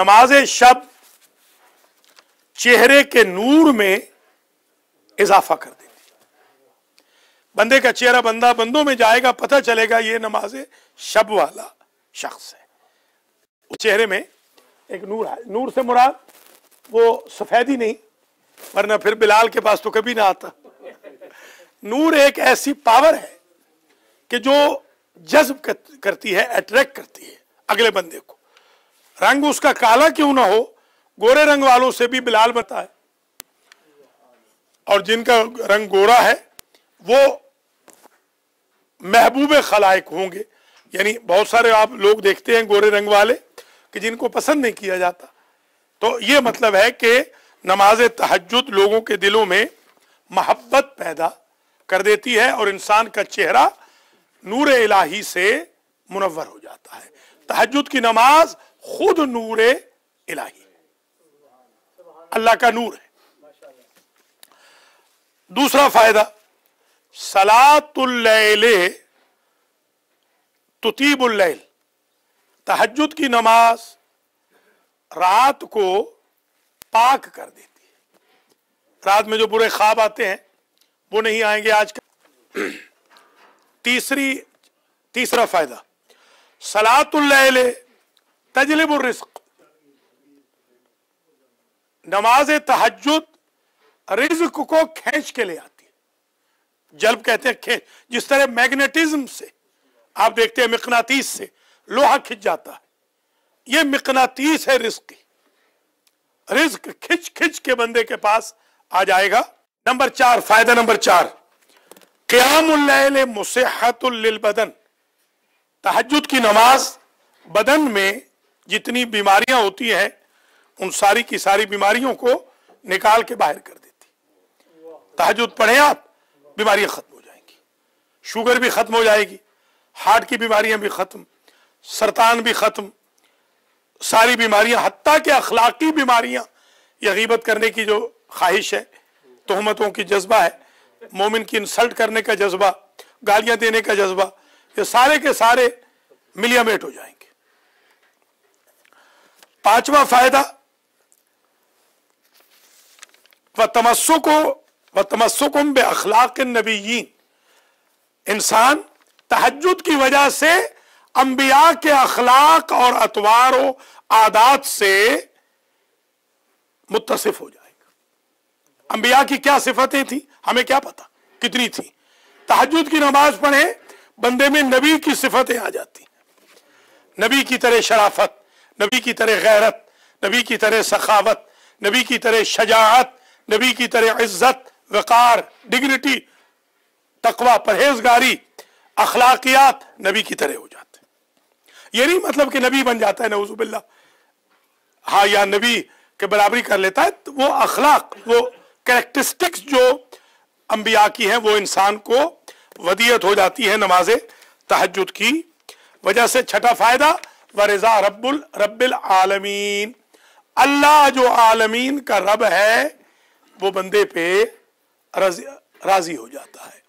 नमाज शब चेहरे के नूर में इजाफा कर देती बंदे का चेहरा बंदा बंदों में जाएगा पता चलेगा ये नमाज शब वाला शख्स है उस चेहरे में एक नूर है नूर से मुराद वो सफेदी नहीं वरना फिर बिलाल के पास तो कभी ना आता नूर एक ऐसी पावर है कि जो जज्ब करती है अट्रैक्ट करती है अगले बंदे को रंग उसका काला क्यों ना हो गोरे रंग वालों से भी बिलाल बता है और जिनका रंग गोरा है वो महबूब खलायक होंगे यानी बहुत सारे आप लोग देखते हैं गोरे रंग वाले कि जिनको पसंद नहीं किया जाता तो ये मतलब है कि नमाज तहजद लोगों के दिलों में महब्बत पैदा कर देती है और इंसान का चेहरा नूर इलाही से मुनवर हो जाता है तहजद की नमाज खुद नूर इलाही अल्लाह का नूर है दूसरा फायदा सलातुल्ले तुतीबुल्ल तहजद की नमाज रात को पाक कर देती है रात में जो बुरे ख्वाब आते हैं वो नहीं आएंगे आज का तीसरी तीसरा फायदा सलातुल्ले रिस्क नमाज तहजद रिज्क को खींच के ले आती है जल्ब कहते हैं खेच जिस तरह मैग्नेटिज्म से आप देखते हैं मिकनातीस से लोहा खिंच जाता है ये मिकनातीस है रिस्क की रिस्क खिंच खिंच के बंदे के पास आ जाएगा नंबर चार फायदा नंबर चार क्याम मुसेहतुल बदन तहजद की नमाज बदन में जितनी बीमारियां होती हैं उन सारी की सारी बीमारियों को निकाल के बाहर कर देती तहजुद पढ़े आप बीमारियां खत्म हो जाएंगी शुगर भी खत्म हो जाएगी हार्ट की बीमारियां भी खत्म सरतान भी खत्म सारी बीमारियां हती के अखलाकी बीमारियां यह करने की जो ख्वाहिश है तोहमतों की जज्बा है मोमिन की इंसल्ट करने का जज्बा गालियां देने का जज्बा ये सारे के सारे मिलियामेट हो जाएंगे पांचवा फायदा व तमस्को व तमस्कुम बे अखलाक नबी इंसान तहजद की वजह से अंबिया के अखलाक और अतवार आदात से मुतसिफ हो जाएगा अंबिया की क्या सिफतें थी हमें क्या पता कितनी थी तहजद की नमाज पढ़े बंदे में नबी की सिफतें आ जाती नबी की तरह शराफत नबी की तरह गैरत नबी की तरह सखावत नबी की तरह शजात नबी की तरह इज्जत वक़ार डिग्निटी तकवा परहेजगारी अखलाकियात नबी की तरह हो जाते ये नहीं मतलब कि नबी बन जाता है नवजुबिल्ला हाँ या नबी के बराबरी कर लेता है तो वो अखलाक वो करेक्टरिस्टिक्स जो अंबिया की हैं वो इंसान को वदियत हो जाती है नमाज तहजद की वजह से छठा फायदा वरजा रबुल रबिल आलमीन अल्लाह जो आलमीन का रब है वो बंदे पे राजी हो जाता है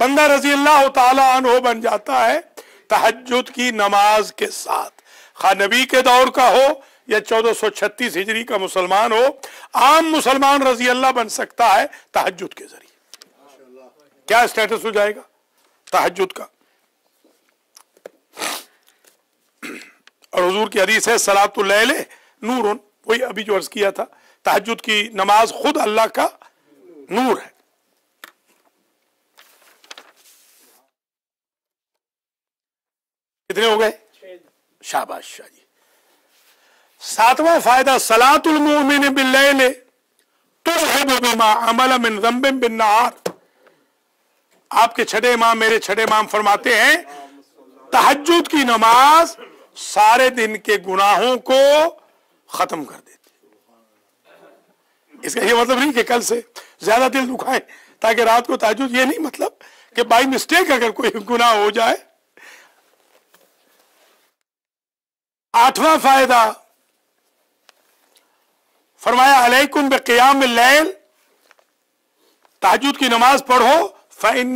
बंदा रजी अल्लाह तु बन जाता है तहजद की नमाज के साथ खा नबी के दौर का हो या चौदह सौ छत्तीस हिजरी का मुसलमान हो आम मुसलमान रजी अल्लाह बन सकता है तहजद के जरिए क्या स्टेटस हो जाएगा तहजद का और हजूर की हदीस है सलातुल्ल नूर वही अभी जो अर्ज किया था तहजद की नमाज खुद अल्लाह का नूर है कितने हो गए शाबाश शाह जी सातवां फायदा सलातुल मोमिन बिल्लैल तुरहिबु अमल आपके छठे इमाम मेरे छठे इमाम फरमाते हैं तहजद की नमाज सारे दिन के गुनाहों को खत्म कर देते इसका ये मतलब नहीं कि कल से ज्यादा दिल दुखाए ताकि रात को ताजुद ये नहीं मतलब कि बाई मिस्टेक अगर कोई गुनाह हो जाए आठवां फायदा फरमाया अलैकुम बयाम लैल ताजुद की नमाज पढ़ो फ़ैन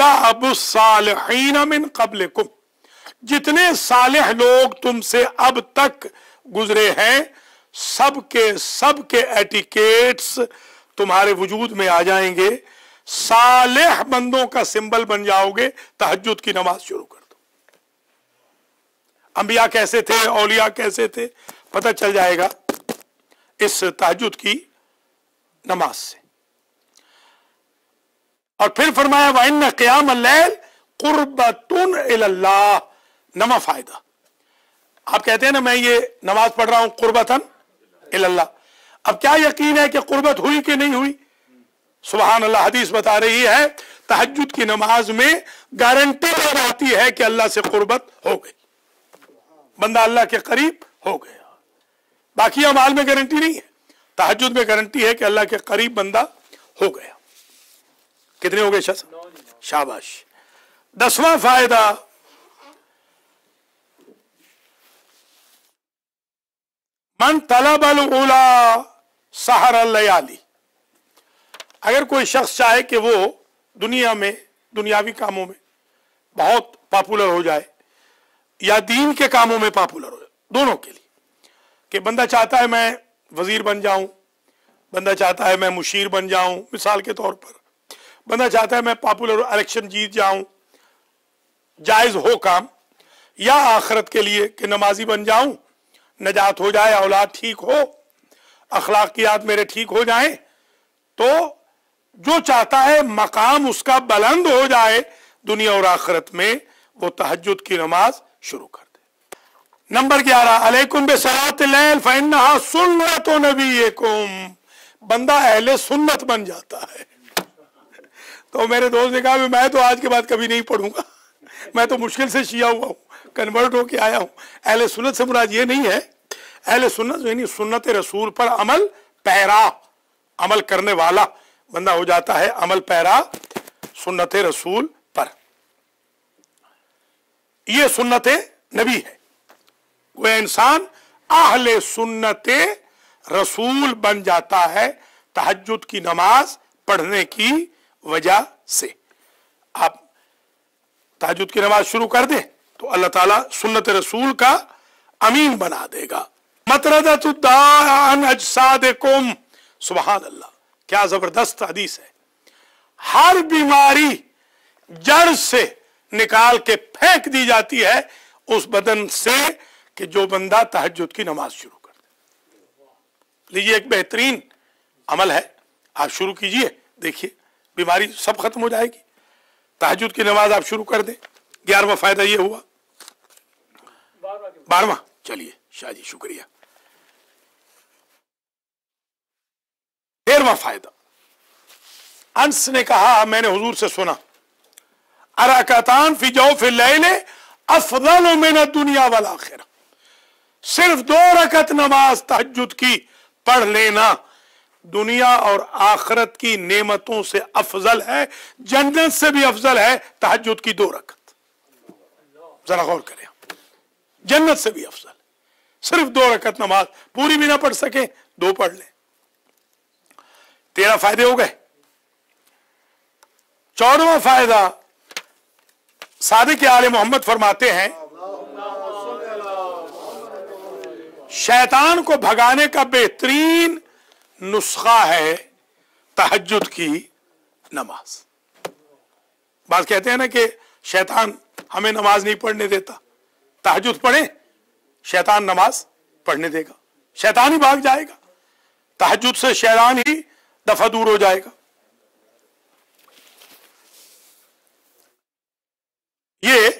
दाबुसालहीन मिन कबल कुम जितने सालह लोग तुमसे अब तक गुजरे हैं सबके सबके एटिकेट्स तुम्हारे वजूद में आ जाएंगे सालेह बंदों का सिंबल बन जाओगे तहजद की नमाज शुरू कर दो अंबिया कैसे थे औलिया कैसे थे पता चल जाएगा इस तहजद की नमाज से और फिर फरमाया वाइन क्याम लैल कुर्बतुन अल्लाह नवा फायदा आप कहते हैं ना मैं ये नमाज पढ़ रहा हूं कुर्बतन इल्ला अब क्या यकीन है कि कुर्बत हुई कि नहीं हुई सुबह अल्लाह हदीस बता रही है तहजद की नमाज में गारंटी लग जाती है कि अल्लाह से कुर्बत हो गई बंदा अल्लाह के करीब हो गया बाकी अमाल में गारंटी नहीं है तहजद में गारंटी है कि अल्लाह के करीब बंदा हो गया कितने हो गए शाबाश दसवां फायदा मन तलबल उला सहर लयाली अगर कोई शख्स चाहे कि वो दुनिया में दुनियावी कामों में बहुत पॉपुलर हो जाए या दीन के कामों में पॉपुलर हो जाए दोनों के लिए कि बंदा चाहता है मैं वजीर बन जाऊं बंदा चाहता है मैं मुशीर बन जाऊं मिसाल के तौर पर बंदा चाहता है मैं पॉपुलर इलेक्शन जीत जाऊं जायज हो काम या आखरत के लिए कि नमाजी बन जाऊं नजात हो जाए औलाद ठीक हो अखलाकियात मेरे ठीक हो जाए तो जो चाहता है मकाम उसका बुलंद हो जाए दुनिया और आखरत में वो तहजद की नमाज शुरू कर दे नंबर ग्यारह अलैकुम बेसरात फैना सुन्नत नबी बंदा अहले सुन्नत बन जाता है तो मेरे दोस्त ने कहा मैं तो आज के बाद कभी नहीं पढ़ूंगा मैं तो मुश्किल से शिया हुआ हूँ कन्वर्ट होके आया हूं अहले सुन्नत से मुराद ये नहीं है अहले सुन्नत यानी सुन्नत रसूल पर अमल पैरा अमल करने वाला बंदा हो जाता है अमल पैरा सुन्नत रसूल पर यह सुन्नत नबी है वह इंसान आहले सुन्नत रसूल बन जाता है तहजद की नमाज पढ़ने की वजह से आप तहजद की नमाज शुरू कर दें तो अल्लाह ताला सुन्नत रसूल का अमीन बना देगा मतरदतुम सुबहान अल्लाह क्या जबरदस्त हदीस है हर बीमारी जड़ से निकाल के फेंक दी जाती है उस बदन से कि जो बंदा तहजद की नमाज शुरू कर दे लीजिए एक बेहतरीन अमल है आप शुरू कीजिए देखिए बीमारी सब खत्म हो जाएगी तहजद की नमाज आप शुरू कर दें ग्यारहवा फायदा ये हुआ बारवा चलिए शाह जी शुक्रिया तेरवा फायदा अंश ने कहा मैंने हुजूर से सुना अराकतान फिजाओ फिर ले अफजल मेना दुनिया वाला आखिर सिर्फ दो रकत नमाज तहजुद की पढ़ लेना दुनिया और आखरत की नेमतों से अफजल है जन्नत से भी अफजल है तहजुद की दो रकत जरा गौर करें जन्नत से भी अफजल सिर्फ दो रकत नमाज पूरी भी ना पढ़ सके दो पढ़ लें तेरा फायदे हो गए चौदवा फायदा सादे के आले मोहम्मद फरमाते हैं शैतान को भगाने का बेहतरीन नुस्खा है तहजद की नमाज बात कहते हैं ना कि शैतान हमें नमाज नहीं पढ़ने देता तहजुद पढ़े शैतान नमाज पढ़ने देगा शैतान ही भाग जाएगा तहजुद से शैतान ही दफा दूर हो जाएगा ये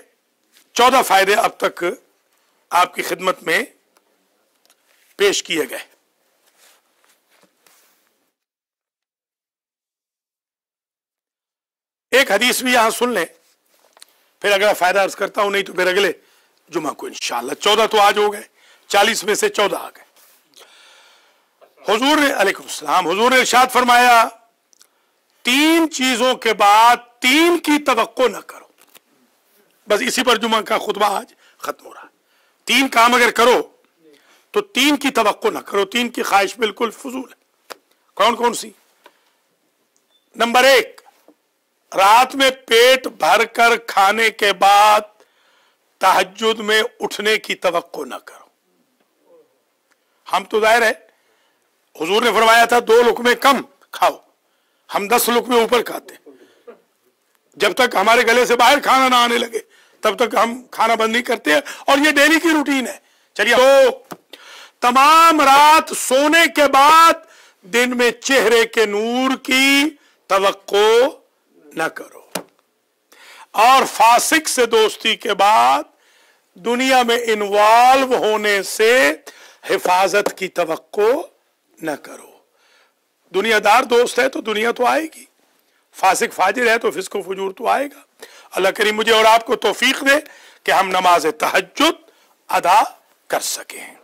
चौदह फायदे अब तक आपकी खिदमत में पेश किए गए एक हदीस भी यहां सुन लें फिर अगला फायदा अर्ज करता हूं नहीं तो फिर अगले जुमा को इंशाला चौदह तो आज हो गए चालीस में से चौदह आ गए हजूर ने अलैक्म हजूर ने इशाद फरमाया तीन चीजों के बाद तीन की तो ना करो बस इसी पर जुमा का खुतबा आज खत्म हो रहा है तीन काम अगर करो तो तीन की तो ना करो तीन की ख्वाहिश बिल्कुल फजूल है कौन कौन सी नंबर एक रात में पेट भर कर खाने के बाद तहजद में उठने की तो न करो हम तो जाहिर है हुजूर ने फरमाया था दो लुक में कम खाओ हम दस लुक में ऊपर खाते जब तक हमारे गले से बाहर खाना ना आने लगे तब तक हम खाना बंद नहीं करते और ये डेली की रूटीन है चलिए तो तमाम रात सोने के बाद दिन में चेहरे के नूर की तो ना करो और फासिक से दोस्ती के बाद दुनिया में इन्वॉल्व होने से हिफाजत की तवक्को न करो दुनियादार दोस्त है तो दुनिया तो आएगी फासिक फाजिर है तो फिसको फजूर तो आएगा अल्लाह करीम मुझे और आपको तोफीक दे कि हम नमाज तहजद अदा कर सकें